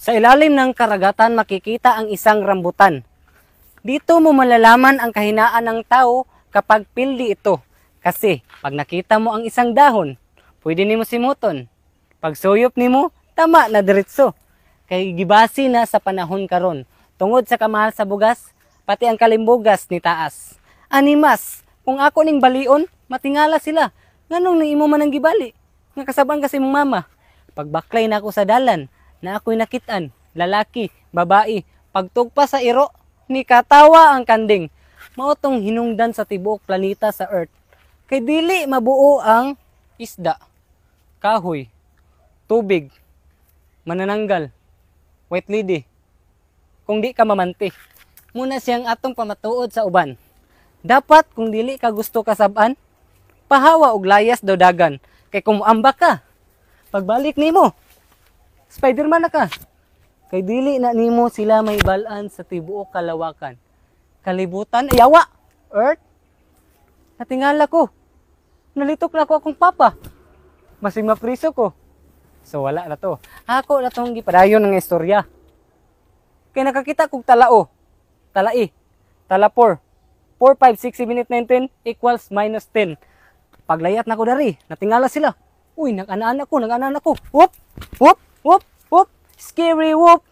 Sa ilalim ng karagatan makikita ang isang rambutan. Dito mo malalaman ang kahinaan ng tao kapag pildi ito. Kasi pag nakita mo ang isang dahon, pwede nimo simuton. Pag suyop nimo, tama na diretso. Kay gibasi na sa panahon karon. Tungod sa kamahal sa bugas, pati ang kalimbugas ni taas. Animas, kung ako ning balion, matingala sila. Nganong ni imo man ang gibali? Nga kasabang kasi mong mama. Pagbaklay na ako sa dalan, na ako'y nakitaan, lalaki, babae, pagtugpa sa iro, ni katawa ang kanding. Maotong hinungdan sa tibuok planeta sa Earth. Kay dili mabuo ang isda, kahoy, tubig, manananggal, white lady, kung di ka mamanti. Muna siyang atong pamatuod sa uban. Dapat kung dili ka gusto kasaban, pahawa og layas daw dagan kay kumuamba ka. Pagbalik nimo, Spider-Man na ka. Kay dili na nimo sila may balaan sa tibuok kalawakan. Kalibutan, ayawa, earth. Natingala ko. Nalitok na ko akong papa. Masing mapriso ko. So wala na to. Ako na tong gipadayon ng istorya. Kay nakakita kog talao. Talai. Tala 4. 4, 5, 6, 7, 8, 9, 10 equals minus 10. Paglayat na ko dari, natingala sila. Uy, nag-anaan ako, nag-anaan ako. Whoop! Whoop! Whoop, whoop, scary whoop.